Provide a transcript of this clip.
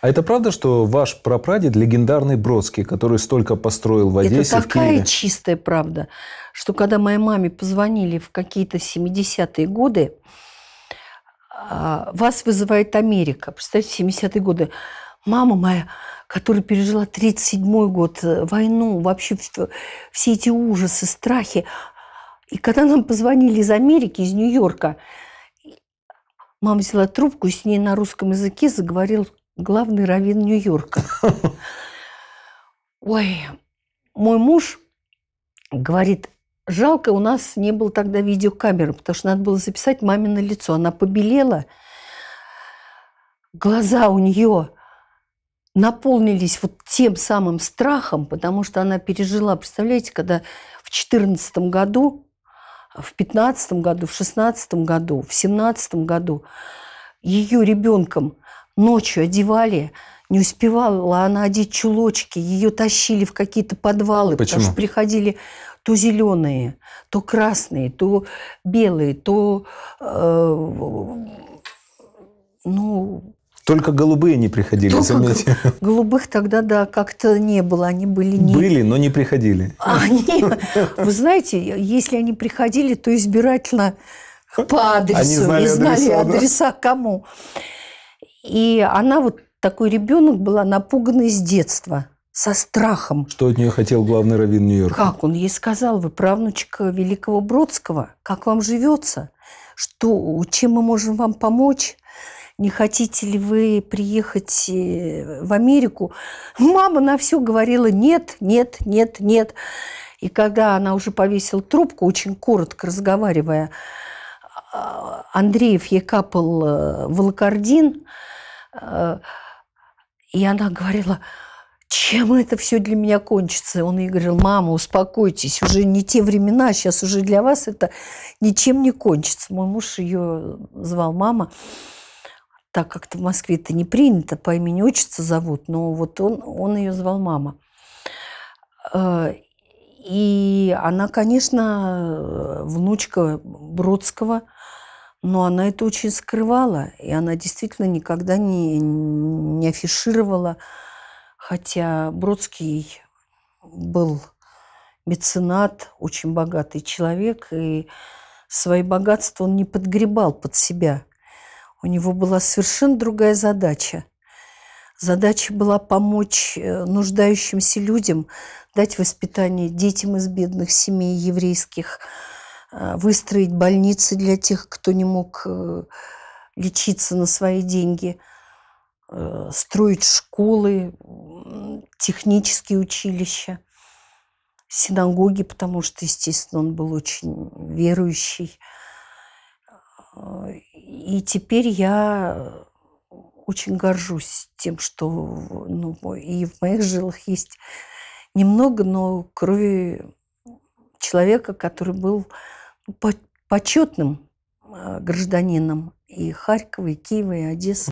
А это правда, что ваш прапрадед легендарный Бродский, который столько построил в Одессе, Это такая в чистая правда, что когда моей маме позвонили в какие-то 70-е годы, а, вас вызывает Америка. Представьте, 70-е годы. Мама моя, которая пережила 37-й год, э, войну, вообще все эти ужасы, страхи. И когда нам позвонили из Америки, из Нью-Йорка, мама взяла трубку и с ней на русском языке заговорил главный раввин Нью-Йорка. Ой, мой муж говорит, жалко, у нас не было тогда видеокамеры, потому что надо было записать мамино лицо. Она побелела, глаза у нее наполнились вот тем самым страхом, потому что она пережила, представляете, когда в 2014 году, в 2015 году, в 2016 году, в 2017 году ее ребенком – ночью одевали, не успевала она одеть чулочки, ее тащили в какие-то подвалы, Почему? потому что приходили то зеленые, то красные, то белые, то э, ну только голубые не приходили, Только заметьте. Голубых тогда, да, как-то не было. Они были не... Были, но не приходили. А, они, вы знаете, если они приходили, то избирательно по адресу. Они знали, и знали адреса, адреса кому. И она вот такой ребенок была напугана с детства со страхом. Что от нее хотел главный раввин Нью-Йорка? Как он ей сказал, вы правнучка Великого Бродского, как вам живется, что, чем мы можем вам помочь, не хотите ли вы приехать э, в Америку? Мама на все говорила нет, нет, нет, нет. И когда она уже повесила трубку, очень коротко разговаривая, а, Андреев ей капал э, волокордин, э, и она говорила, чем это все для меня кончится? Он ей говорил, мама, успокойтесь, уже не те времена, сейчас уже для вас это ничем не кончится. Мой муж ее звал мама, так как-то в Москве это не принято, по имени отчица зовут, но вот он, он ее звал мама. Э, и она, конечно, внучка Бродского, но она это очень скрывала, и она действительно никогда не, не афишировала, хотя Бродский был меценат, очень богатый человек, и свои богатства он не подгребал под себя. У него была совершенно другая задача. Задача была помочь э, нуждающимся людям, дать воспитание детям из бедных семей еврейских – а, выстроить больницы для тех, кто не мог э, лечиться на свои деньги, э, строить школы, технические училища, синагоги, потому что, естественно, он был очень верующий. И теперь я очень горжусь тем, что ну, и в моих жилах есть немного, но крови человека, который был почетным а, гражданином и Харькова, и Киева, и Одессы.